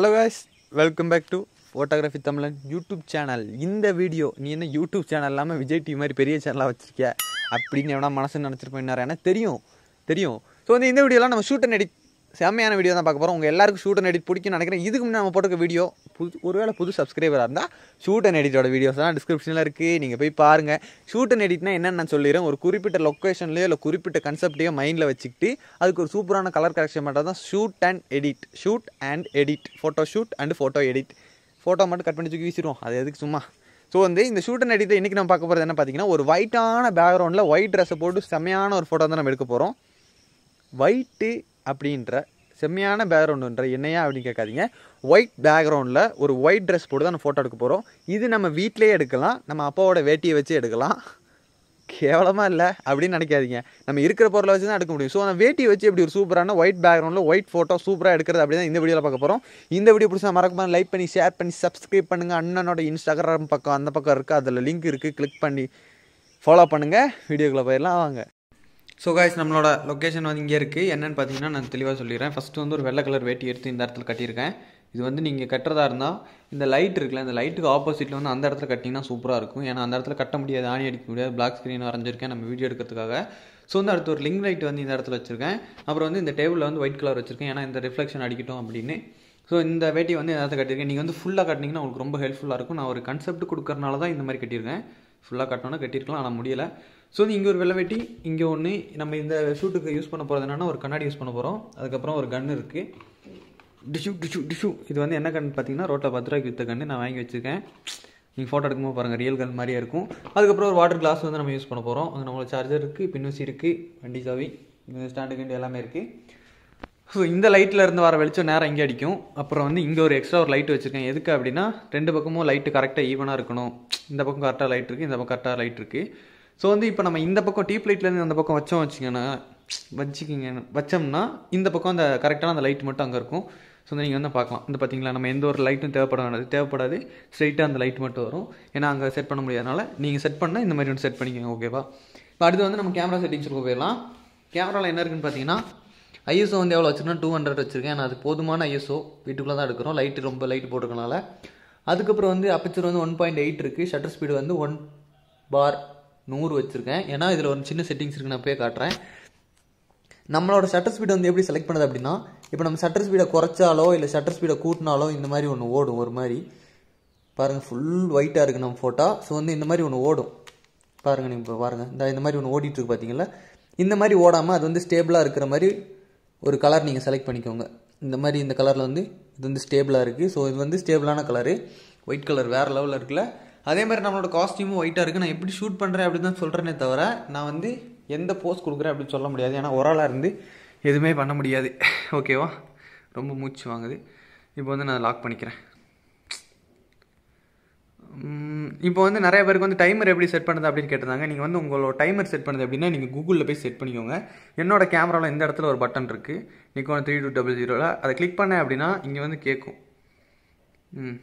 hello guys welcome back to photography Tamizhan YouTube channel இந்த video நீ என்ன யூடியூப் சேனல் இல்லாமல் விஜய் டிவி மாதிரி பெரிய சேனலாக வச்சுருக்கிய அப்படின்னு எவனா மனசு நினச்சிருப்பேன் ஏன்னா தெரியும் தெரியும் ஸோ வந்து இந்த வீடியோலாம் நம்ம ஷூட் அண்ட் எடிட் செம்மையான வீடியோ தான் பார்க்க போகிறோம் உங்கள் எல்லாருக்கும் ஷூட் அண்ட் எடிட் பிடிக்கும்னு நினைக்கிறேன் இதுக்கு முன்னாடி நம்ம போட்டுக்க வீடியோ புது ஒருவேளை புது சப்ஸ்கிரைபராக இருந்தால் ஷூட் அண்ட் எடிட்டோட வீடியோஸ் தான் டிஸ்கிரிப்ஷனில் இருக்குது நீங்கள் போய் பாருங்கள் ஷூட் அண்ட் எடிட்னா என்னென்னு நான் சொல்லிடுறேன் ஒரு குறிப்பிட்ட லொக்கேஷன்லையோ இல்லை குறிப்பிட்ட கன்செப்டையோ மைண்டில் வச்சுக்கிட்டு அதுக்கு ஒரு சூப்பரான கலர் கரெக்ஷன் பண்ணுறது தான் shoot and edit shoot and edit photo shoot and photo edit photo மட்டும் கட் பண்ணி தூக்கி வீசிடுவோம் அது எதுக்கு சும்மா ஸோ வந்து இந்த ஷூட் அண்ட் எடிட்டில் இன்றைக்கி நம்ம பார்க்க போகிறது என்ன பார்த்தீங்கன்னா ஒரு ஒயிட்டான பேக்ரவுண்டில் ஒயிட் ட்ரெஸ்ஸை போட்டு செம்மையான ஒரு ஃபோட்டோ வந்து நம்ம எடுக்க போகிறோம் ஒயிட்டு அப்படின்ற செம்மையான பேக்ரவுண்டுன்ற என்னையா அப்படின்னு கேட்காதீங்க ஒயிட் பேக்ரவுண்டில் ஒரு ஒயிட் ட்ரெஸ் போட்டு தான் ஃபோட்டோ எடுக்க போகிறோம் இது நம்ம வீட்டிலே எடுக்கலாம் நம்ம அப்பாவோட வேட்டியை வச்சு எடுக்கலாம் கேவலமாக இல்லை அப்படின்னு நினைக்காதீங்க நம்ம இருக்கிற பொருளை வச்சு தான் எடுக்க முடியும் ஸோ அந்த வேட்டி வச்சு இப்படி ஒரு சூப்பரான ஒயிட் பேக்ரவுண்டில் ஒயிட் ஃபோட்டோ சூப்பராக எடுக்கிறது அப்படி தான் இந்த வீடியோவில் பார்க்க போகிறோம் இந்த வீடியோ பிடிச்சா மறக்காம லைக் பண்ணி ஷேர் பண்ணி சப்ஸ்கிரைப் பண்ணுங்கள் அண்ணனோட இன்ஸ்டாகிராம் பக்கம் அந்த பக்கம் இருக்குது அதில் லிங்க் இருக்குது கிளிக் பண்ணி ஃபாலோ பண்ணுங்கள் வீடியோக்குள்ளே போயிடலாம் வாங்க ஸோ காய்ஸ் நம்மளோட லொக்கேஷன் வந்து இங்கே இருக்குது என்னென்னு பார்த்தீங்கன்னா நான் தெளிவாக சொல்லிடுறேன் ஃபஸ்ட்டு வந்து ஒரு வெள்ளை கலர் வேட்டி எடுத்து இந்த இடத்துல கட்டியிருக்கேன் இது வந்து நீங்கள் கட்டுறதா இருந்தால் இந்த லைட் இருக்குல்ல இந்த லைட்டுக்கு ஆப்போசிட்டில் வந்து அந்த இடத்துல கட்டிங்கன்னா சூப்பராக இருக்கும் ஏன்னா அந்த இடத்துல கட்ட முடியாது ஆணி அடிக்க முடியாது பிளாக் ஸ்க்ரீன் வரைஞ்சிருக்கேன் நம்ம வீடியோ எடுக்கிறதுக்காக ஸோ வந்து அடுத்து ஒரு லிங்க் லைட் வந்து இந்த இடத்துல வச்சுருக்கேன் அப்புறம் வந்து இந்த டேபிளில் வந்து ஒயிட் கலர் வச்சுருக்கேன் ஏன்னா இந்த ரிஃப்ளெக்ஷன் அடிக்கட்டும் அப்படின்னு ஸோ இந்த வேட்டி வந்து இந்த இடத்துல கட்டியிருக்கேன் நீங்கள் வந்து ஃபுல்லாக கட்டினீங்கன்னா உங்களுக்கு ரொம்ப ஹெல்ப்ஃபுல்லாக இருக்கும் நான் ஒரு கன்செப்ட் கொடுக்கறனால தான் இந்த மாதிரி கட்டியிருக்கேன் ஃபுல்லாக கட்டணும்னா கட்டியிருக்கலாம் ஆனால் முடியலை ஸோ இங்கே ஒரு வெள்ளை வெட்டி இங்கே ஒன்று நம்ம இந்த ஷூட்டுக்கு யூஸ் பண்ண போகிறது என்னென்னா ஒரு கண்ணாடி யூஸ் பண்ண போகிறோம் அதுக்கப்புறம் ஒரு கன் இருக்குது டிஷ்யூ டிஷ்யூ டிஷ்யூ இது வந்து என்ன கன் பார்த்தீங்கன்னா ரோட்டில் பத்து ரூபாய்க்கு விற்ற கன்று நான் வாங்கி வச்சுருக்கேன் நீங்கள் ஃபோட்டோ எடுக்கும்போது பாருங்கள் ரியல் கன் மாதிரியே இருக்கும் அதுக்கப்புறம் ஒரு வாட்டர் கிளாஸ் வந்து நம்ம யூஸ் பண்ண போகிறோம் அங்கே நம்மளோட சார்ஜர் இருக்குது பின்னூசி இருக்குது வண்டி சாவி ஸ்டாண்டு கண்டு எல்லாமே இருக்குது ஸோ இந்த லைட்டில் இருந்து வர வெளிச்சம் நேரம் இங்கே அடிக்கும் அப்புறம் வந்து இங்கே ஒரு எக்ஸ்ட்ரா ஒரு லைட் வச்சுருக்கேன் எதுக்கு அப்படின்னா ரெண்டு பக்கமும் லைட்டு கரெக்டாக ஈவனாக இருக்கணும் இந்த பக்கம் கரெக்டாக லைட் இருக்குது இந்த பக்கம் கரெக்டாக லைட் இருக்குது ஸோ வந்து இப்போ நம்ம இந்த பக்கம் டீப் லைட்லேருந்து அந்த பக்கம் வச்சோம் வச்சிங்கன்னா வச்சுக்கிங்க வச்சோம்னா இந்த பக்கம் அந்த கரெக்டான அந்த லைட் மட்டும் அங்கே இருக்கும் ஸோ வந்து நீங்கள் வந்து பார்க்கலாம் இந்த பார்த்தீங்களா நம்ம எந்த ஒரு லைட்டும் தேவைப்பட வேண்டாது தேவைப்படாது ஸ்ட்ரைட்டாக அந்த லைட் மட்டும் வரும் ஏன்னா அங்கே செட் பண்ண முடியாதனால நீங்கள் செட் பண்ணால் இந்த மாதிரி ஒன்று செட் பண்ணிக்கோங்க ஓகேவா இப்போ அடுத்து வந்து நம்ம கேமரா செட்டிங்ஸ் போயிடலாம் கேமராவில் என்ன இருக்குன்னு பார்த்தீங்கன்னா ஐஎஸ்ஓ வந்து எவ்வளோ வச்சுருக்கேன் டூ ஹண்ட்ரட் வச்சுருக்கேன் அது போதுமான ஐஎஸ்ஓ வீட்டுக்குள்ளே தான் எடுக்கிறோம் லைட்டு ரொம்ப லைட் போட்டுருக்கனால அதுக்கப்புறம் வந்து அப்பச்சர் வந்து ஒன் பாயிண்ட் எயிட் இருக்குது ஷட்டர் ஸ்பீடு வந்து ஒன் பார் நூறு வச்சுருக்கேன் ஏன்னா இதில் ஒரு சின்ன செட்டிங்ஸ் இருக்குது நான் போய் காட்டுறேன் நம்மளோட ஷட்டர் ஸ்பீடை வந்து எப்படி செலக்ட் பண்ணுது அப்படின்னா இப்போ நம்ம ஷட்டர் ஸ்பீடை குறைச்சாலோ இல்லை ஷட்டர் ஸ்பீடை கூட்டினாலோ இந்த மாதிரி ஒன்று ஓடும் ஒரு மாதிரி பாருங்கள் ஃபுல் ஒயிட்டாக இருக்குது நம்ம ஃபோட்டோ ஸோ வந்து இந்த மாதிரி ஒன்று ஓடும் பாருங்கள் நீங்கள் இப்போ பாருங்கள் இந்த இந்த மாதிரி ஒன்று ஓடிட்டுருக்கு பார்த்தீங்களா இந்த மாதிரி ஓடாமல் அது வந்து ஸ்டேபிளாக இருக்கிற மாதிரி ஒரு கலர் நீங்கள் செலக்ட் பண்ணிக்கோங்க இந்த மாதிரி இந்த கலரில் வந்து இது வந்து ஸ்டேபிளாக இருக்குது ஸோ இது வந்து ஸ்டேபிளான கலரு ஒயிட் கலர் வேறு லெவலில் இருக்குல்ல அதே மாதிரி நம்மளோட காஸ்டியூமும் ஒயிட்டாக இருக்குது நான் எப்படி ஷூட் பண்ணுறேன் அப்படின்னு தான் சொல்கிறேனே தவிர நான் வந்து எந்த போஸ் கொடுக்குறேன் அப்படின்னு சொல்ல முடியாது ஏன்னா ஒராளாக இருந்து எதுவுமே பண்ண முடியாது ஓகேவா ரொம்ப மூச்சு வாங்குது இப்போ வந்து நான் லாக் பண்ணிக்கிறேன் இப்போ வந்து நிறைய பேருக்கு வந்து டைமர் எப்படி செட் பண்ணுது அப்படின்னு கேட்டிருந்தாங்க நீங்கள் வந்து உங்களோட டைமர் செட் பண்ணுது அப்படின்னா நீங்கள் கூகுளில் போய் செட் பண்ணிக்கோங்க என்னோட கேமராவில் இந்த இடத்துல ஒரு பட்டன் இருக்குது ஒன்று த்ரீ டூ டபுள் ஜீரோவில் அதை கிளிக் பண்ணேன் அப்படின்னா இங்கே வந்து கேட்கும் ம்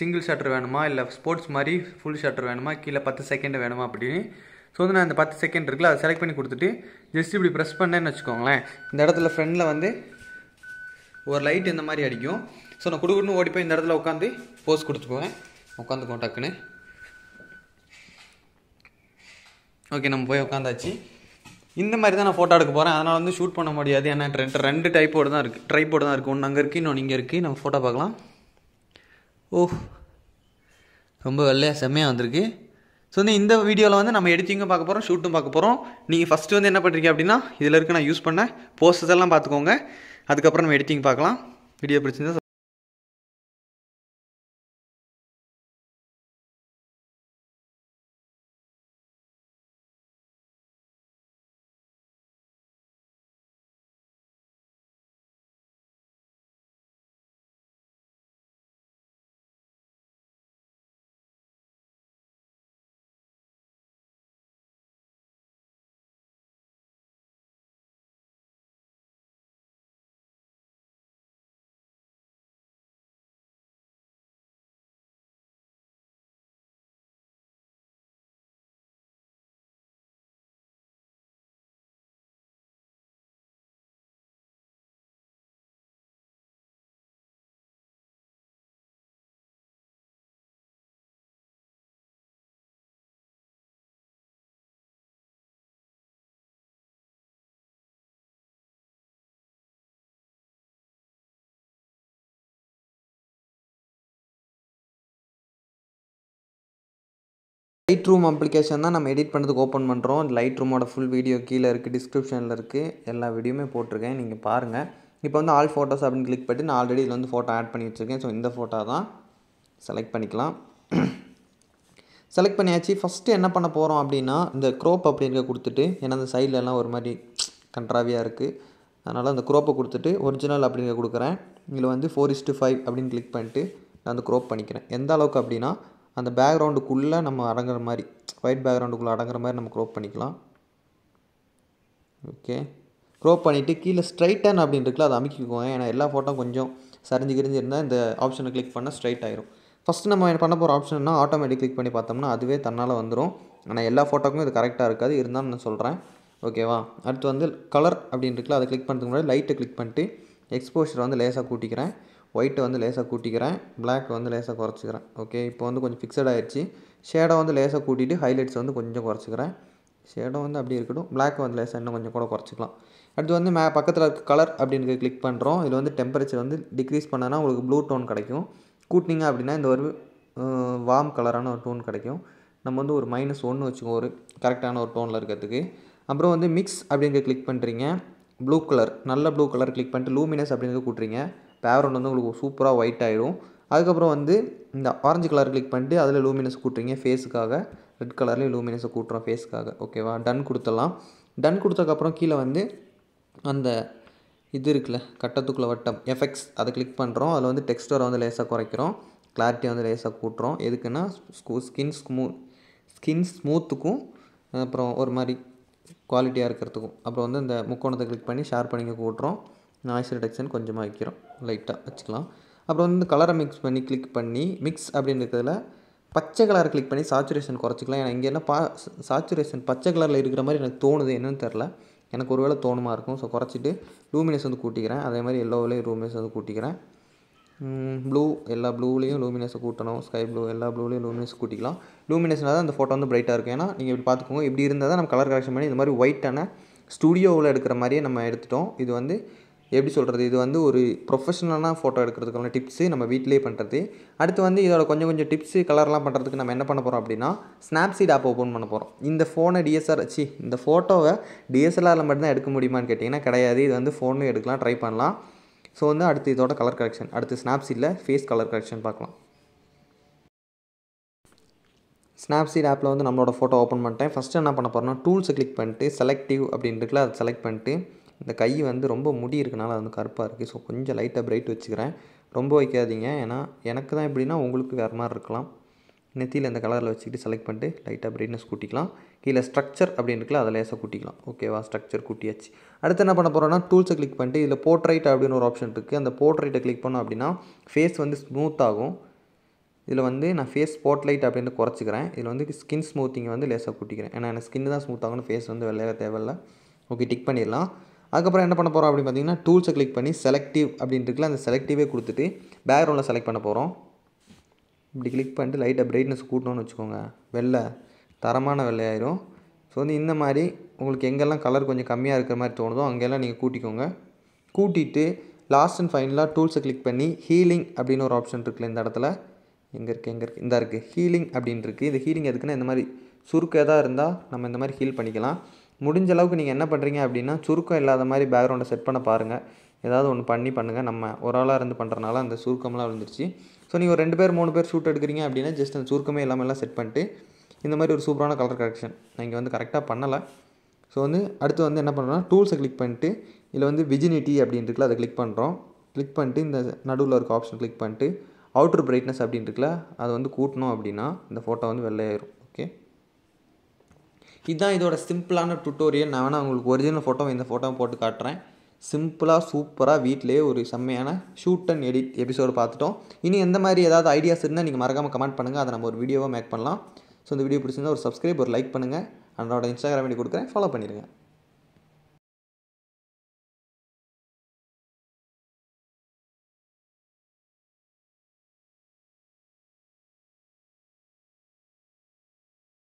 சிங்கிள் ஷட்டர் வேணுமா இல்லை ஸ்போர்ட்ஸ் மாதிரி ஃபுல் ஷட்டர் வேணுமா கீழே பத்து செகண்ட் வேணுமா அப்படின்னு ஸோ வந்து நான் இந்த பத்து செகண்ட் இருக்குல்ல அதை செலக்ட் பண்ணி கொடுத்துட்டு ஜஸ்ட் இப்படி ப்ரெஸ் பண்ணேன்னு வச்சுக்கோங்களேன் இந்த இடத்துல ஃப்ரெண்டில் வந்து ஒரு லைட் இந்த மாதிரி அடிக்கும் ஸோ நான் கொடுக்குன்னு ஓடி போய் இந்த இடத்துல உட்காந்து போஸ் கொடுத்துக்குவேன் உட்காந்துக்கோ டக்குன்னு ஓகே நம்ம போய் உட்காந்தாச்சு இந்த மாதிரி தான் நான் ஃபோட்டோ எடுக்க போகிறேன் அதனால் வந்து ஷூட் பண்ண முடியாது ஏன்னா ரெண்டு ரெண்டு டைப்போடு தான் இருக்குது ட்ரைப்போடு தான் இருக்குது ஒன்று அங்கே இருக்குது இன்னும் இங்கே இருக்குது நம்ம ஃபோட்டோ பார்க்கலாம் ஓ ரொம்ப வெள்ளையாக செம்மையாக வந்திருக்கு ஸோ வந்து இந்த வீடியோவில் வந்து நம்ம எடிட்டிங்கும் பார்க்க போகிறோம் ஷூட்டும் பார்க்க போகிறோம் நீங்கள் ஃபஸ்ட்டு வந்து என்ன பண்ணுறீங்க அப்படின்னா இதில் இருக்க நான் யூஸ் பண்ணேன் போஸ்டர்ஸ் எல்லாம் பார்த்துக்கோங்க அதுக்கப்புறம் நம்ம எடிட்டிங் பார்க்கலாம் வீடியோ பிடிச்சிருந்தா லைட் ரூம் அப்ளிகேஷன் தான் நம்ம எடிட் பண்ணுறதுக்கு ஓப்பன் பண்ணுறோம் லைட் ரூமோட ஃபுல் வீடியோ கீழே இருக்குது டிஸ்கிரிப்ஷனில் இருக்குது எல்லா வீடியோமே போட்டிருக்கேன் நீங்கள் பாருங்கள் இப்போ வந்து ஆல் ஃபோட்டோஸ் அப்படின்னு கிளிக் பண்ணிட்டு நான் ஆல்ரெடி இதில் வந்து ஃபோட்டோ ஆட் பண்ணி வச்சுருக்கேன் ஸோ இந்த ஃபோட்டோ தான் செலக்ட் பண்ணிக்கலாம் செலக்ட் பண்ணியாச்சு ஃபஸ்ட்டு என்ன பண்ண போகிறோம் அப்படின்னா இந்த க்ரோப் அப்படிங்கிற கொடுத்துட்டு ஏன்னா அந்த சைட்லலாம் ஒரு மாதிரி கண்ட்ராவியாக இருக்குது அதனால் அந்த குரோப்பை கொடுத்துட்டு ஒரிஜினல் அப்படிங்கிற கொடுக்குறேன் இதில் வந்து ஃபோர் இஸ்ட்டு ஃபைவ் அப்படின்னு கிளிக் பண்ணிட்டு நான் வந்து குரோப் பண்ணிக்கிறேன் எந்த அளவுக்கு அப்படின்னா அந்த பேக்ரவுண்டுக்குள்ளே நம்ம அடங்குற மாதிரி ஒயிட் பேக்ரவுண்டுக்குள்ளே அடங்குற மாதிரி நம்ம க்ரோப் பண்ணிக்கலாம் ஓகே க்ரோப் பண்ணிவிட்டு கீழே ஸ்ட்ரைட்டன் அப்படின்னு இருக்குல்ல அதை அமைக்கிக்கோங்க ஏன்னா எல்லா ஃபோட்டோ கொஞ்சம் சரிஞ்சு கிரிஞ்சு இருந்தால் இந்த ஆப்ஷனை கிளிக் பண்ணால் ஸ்ட்ரைட் ஆயிரும் ஃபஸ்ட்டு நம்ம என்ன பண்ண போகிற ஆப்ஷன்னா ஆட்டோமேட்டிக் கிளிக் பண்ணி பார்த்தோம்னா அதுவே தன்னால் வந்துடும் ஆனால் எல்லா ஃபோட்டோக்கும் இது கரெக்டாக இருக்காது இருந்தாலும் நான் சொல்கிறேன் ஓகேவா அடுத்து வந்து கலர் அப்படின்னு இருக்குல்ல அதை கிளிக் பண்ணுறதுக்கு முன்னாடி லைட்டை கிளிக் பண்ணிட்டு எக்ஸ்போஷர் வந்து லேசாக கூட்டிக்கிறேன் ஒயிட்டை வந்து லேசாக கூட்டிக்கிறேன் பிளாக் வந்து லேசாக குறச்சிக்கிறேன் ஓகே இப்போ வந்து கொஞ்சம் ஃபிக்ஸட் ஆகிடுச்சு ஷேடோ வந்து லேசாக கூட்டிகிட்டு ஹைலைட்ஸ் வந்து கொஞ்சம் குறைச்சிக்கிறேன் ஷேடோ வந்து அப்படி இருக்கட்டும் பிளாக் வந்து லேசாக இன்னும் கொஞ்சம் கூட குறைச்சிக்கலாம் அடுத்து வந்து மே பக்கத்தில் இருக்க கலர் அப்படின்னு கிளிக் பண்ணுறோம் இதில் வந்து டெம்பரேச்சர் வந்து டிக்ரீஸ் பண்ணனா உங்களுக்கு ப்ளூ டோன் கிடைக்கும் கூட்டினீங்க அப்படின்னா இந்த ஒரு வார்ம் கலரான ஒரு டோன் கிடைக்கும் நம்ம வந்து ஒரு மைனஸ் ஒன்று வச்சுக்கோ ஒரு கரெக்டான ஒரு டோனில் இருக்கிறதுக்கு அப்புறம் வந்து மிக்ஸ் அப்படிங்கிற கிளிக் பண்ணுறீங்க ப்ளூ கலர் நல்ல ப்ளூ கலர் கிளிக் பண்ணிட்டு லூமினஸ் அப்படிங்கிறது கூட்டுறீங்க பேக்ரவுண்ட் வந்து உங்களுக்கு சூப்பராக ஒயிட் ஆகிடும் அதுக்கப்புறம் வந்து இந்த ஆரஞ்சு கலர் கிளிக் பண்ணிட்டு அதில் லூமினஸ் கூட்டுறீங்க ஃபேஸுக்காக ரெட் கலர்லேயும் லூமினஸை கூட்டுறோம் ஃபேஸுக்காக ஓகேவா டன் கொடுத்துடலாம் டன் கொடுத்ததுக்கப்புறம் கீழே வந்து அந்த இது இருக்குல்ல கட்டத்துக்குள்ள வட்டம் எஃபெக்ட்ஸ் அதை கிளிக் பண்ணுறோம் அதில் வந்து டெக்ஸ்டரை வந்து லேசாக குறைக்கிறோம் கிளாரிட்டி வந்து லேசாக கூட்டுறோம் எதுக்குன்னா ஸ்கூ ஸ்கின் ஸ்மூ ஸ்கின் ஸ்மூத்துக்கும் அப்புறம் ஒரு மாதிரி குவாலிட்டியாக இருக்கிறதுக்கும் அப்புறம் வந்து இந்த முக்கோணத்தை கிளிக் பண்ணி ஷேர் பண்ணிக்க கூட்டுறோம் நாய்ஸ் ரிடக்ஷன் கொஞ்சமாக வைக்கிறோம் லைட்டாக வச்சுக்கலாம் அப்புறம் வந்து கலரை மிக்ஸ் பண்ணி கிளிக் பண்ணி மிக்ஸ் அப்படின்னு இருக்கிறதுல பச்சை கலரை கிளிக் பண்ணி சாச்சுரேஷன் குறைச்சிக்கலாம் ஏன்னா இங்கே என்ன பா சாச்சுரேஷன் பச்சை கலரில் இருக்கிற மாதிரி எனக்கு தோணுது என்னென்னு தெரில எனக்கு ஒரு வேளை தோணுமா இருக்கும் ஸோ குறைச்சிட்டு லூமினஸ் வந்து கூட்டிக்கிறேன் அதே மாதிரி எல்லோவிலையும் லூமினஸ் வந்து கூட்டிக்கிறேன் ப்ளூ எல்லா ப்ளூவிலையும் லூமினஸை கூட்டணும் ஸ்கை ப்ளூ எல்லா ப்ளூலையும் லூமினஸ் கூட்டிக்கலாம் லூமினஸ்னால் தான் அந்த ஃபோட்டோ வந்து ப்ரைட்டாக இருக்கும் ஏன்னா நீங்கள் இப்படி பார்த்துக்கோங்க இப்படி இருந்தால் தான் நம்ம கலர் கரெக்ஷன் பண்ணி இந்த மாதிரி ஒயிட்டான ஸ்டுடியோவில் எடுக்கிற மாதிரியே நம்ம எடுத்துட்டோம் இது வந்து எப்படி சொல்கிறது இது வந்து ஒரு ப்ரொஃபஷனலாக ஃபோட்டோ எடுக்கிறதுக்கான டிப்ஸு நம்ம வீட்டிலே பண்ணுறது அடுத்து வந்து இதோட கொஞ்சம் கொஞ்சம் டிப்ஸு கலர்லாம் பண்ணுறதுக்கு நம்ம என்ன பண்ண போகிறோம் அப்படின்னா ஸ்னாப்சீட் ஆப் ஓப்பன் பண்ண போகிறோம் இந்த ஃபோனை டிஎஸ்ஆர் சி இந்த ஃபோட்டோவை டிஎஸ்எல்ஆரில் மட்டும்தான் எடுக்க முடியுமான்னு கேட்டிங்கன்னா கிடையாது இது வந்து ஃபோனும் எடுக்கலாம் ட்ரை பண்ணலாம் ஸோ வந்து அடுத்து இதோட கலர் கரெக்ஷன் அடுத்து ஸ்னாப்சீட்டில் ஃபேஸ் கலர் கரெக்ஷன் பார்க்கலாம் ஸ்னாப்சீட் ஆப்பில் வந்து நம்மளோட ஃபோட்டோ ஓப்பன் பண்ணிட்டேன் ஃபஸ்ட்டு என்ன பண்ண போகிறோம்னா டூல்ஸை கிளிக் பண்ணிட்டு செலக்டிவ் அப்படின்னு அதை செலக்ட் பண்ணிட்டு இந்த கை வந்து ரொம்ப முடி இருக்கனால அது வந்து கருப்பாக இருக்குது ஸோ கொஞ்சம் லைட்டாக பிரைட் வச்சுக்கிறேன் ரொம்ப வைக்காதீங்க ஏன்னா எனக்கு தான் எப்படின்னா உங்களுக்கு வேறு மாதிரி இருக்கலாம் நெத்தியில் இந்த கலரில் வச்சுக்கிட்டு செலக்ட் பண்ணிட்டு லைட்டாக பிரைட்னஸ் கூட்டிக்கலாம் கீழே ஸ்ட்ரக்சர் அப்படின்னு இருக்குல்ல அதை லேசாக கூட்டிக்கலாம் ஓகேவா ஸ்ட்ரக்சர் கூட்டியாச்சு அடுத்து என்ன பண்ண போகிறோன்னா டூல்ஸை கிளிக் பண்ணிட்டு இதில் போர்ட்ரைட் அப்படின்னு ஒரு ஆப்ஷன் இருக்குது அந்த போர்ட்ரைட்டை கிளிக் பண்ணோம் அப்படின்னா ஃபேஸ் வந்து ஸ்மூத் ஆகும் இதில் வந்து நான் ஃபேஸ் ஸ்பாட்லைட் அப்படின்னு குறைச்சிக்கிறேன் இதில் வந்து ஸ்கின் ஸ்மூத்திங்கை வந்து லேசாக கூட்டிக்கிறேன் ஏன்னா எனக்கு ஸ்கின் தான் ஸ்மூத் ஆகணும் ஃபேஸ் வந்து வெள்ளையாக தேவையில்லை ஓகே டிக் பண்ணிடலாம் அதுக்கப்புறம் என்ன பண்ண போகிறோம் அப்படின்னு பார்த்தீங்கன்னா டூல்ஸை கிளிக் பண்ணி செலக்டிவ் அப்படின்ட்டுருக்குல அந்த செலக்டிவே கொடுத்துட்டு பேக்ரவுண்டில் செலக்ட் பண்ண போகிறோம் இப்படி கிளிக் பண்ணிட்டு லைட்டாக பிரைட்னஸ் கூட்டணும்னு வச்சுக்கோங்க வெள்ளை தரமான வெள்ளையாயிரும் ஸோ வந்து இந்த மாதிரி உங்களுக்கு எங்கெல்லாம் கலர் கொஞ்சம் கம்மியாக இருக்கிற மாதிரி தோணுதோ அங்கெல்லாம் நீங்கள் கூட்டிக்கோங்க கூட்டிட்டு லாஸ்ட் அண்ட் ஃபைனலாக டூல்ஸை கிளிக் பண்ணி ஹீலிங் அப்படின்னு ஒரு ஆப்ஷன் இருக்குல்ல இந்த இடத்துல எங்கே இருக்குது எங்கே இருக்குது இந்த இருக்குது ஹீலிங் அப்படின்ட்டுருக்கு இந்த ஹீலிங் எதுக்குன்னா இந்த மாதிரி சுருக்க எதாக இருந்தால் நம்ம இந்த மாதிரி ஹீல் பண்ணிக்கலாம் முடிஞ்ச அளவுக்கு நீங்கள் என்ன பண்ணுறீங்க அப்படின்னா சுருக்கம் இல்லாத மாதிரி பேக்ரவுண்டை செட் பண்ண பாருங்கள் ஏதாவது ஒன்று பண்ணி பண்ணுங்கள் நம்ம ஒரு ஆளாக இருந்து பண்ணுறனால அந்த சுருக்கம்லாம் விழுந்துருச்சு ஸோ நீங்கள் ஒரு ரெண்டு பேர் மூணு பேர் ஷூட் எடுக்கிறீங்க அப்படின்னா ஜஸ்ட் அந்த சுருக்கமே எல்லாம் செட் பண்ணிட்டு இந்த மாதிரி ஒரு சூப்பரான கலர் கரெக்ஷன் நான் இங்கே வந்து கரெக்டாக பண்ணலை ஸோ வந்து அடுத்து வந்து என்ன பண்ணுறோம்னா டூல்ஸை கிளிக் பண்ணிட்டு இதில் வந்து விஜினிட்டி இருக்குல்ல அதை கிளிக் பண்ணுறோம் கிளிக் பண்ணிட்டு இந்த நடுவில் இருக்க ஆப்ஷன் கிளிக் பண்ணிட்டு அவுட்டர் பிரைட்னஸ் அப்படின்ட்டுருக்குல அதை வந்து கூட்டணும் அப்படின்னா இந்த ஃபோட்டோ வந்து வெள்ளையாயிரும் இதுதான் இதோட சிம்பிளான டுட்டோரியல் நான் வேணால் உங்களுக்கு ஒரிஜினல் ஃபோட்டோ இந்த ஃபோட்டோ போட்டு காட்டுறேன் சிம்பிளாக சூப்பராக வீட்டிலே ஒரு செம்மையான ஷூட் அண்ட் எடிட் எபிசோடு பார்த்துட்டோம் இனி எந்த மாதிரி ஏதாவது ஐடியாஸ் இருந்தால் நீங்கள் மறக்காமல் கமெண்ட் பண்ணுங்கள் அதை நம்ம ஒரு வீடியோவாக மேக் பண்ணலாம் ஸோ இந்த வீடியோ பிடிச்சிருந்தா ஒரு சப்ஸ்கிரைப் ஒரு லைக் பண்ணுங்கள் அன்னோட இன்ஸ்டாகிராம் ஐடி கொடுக்குறேன் ஃபாலோ பண்ணிடுங்க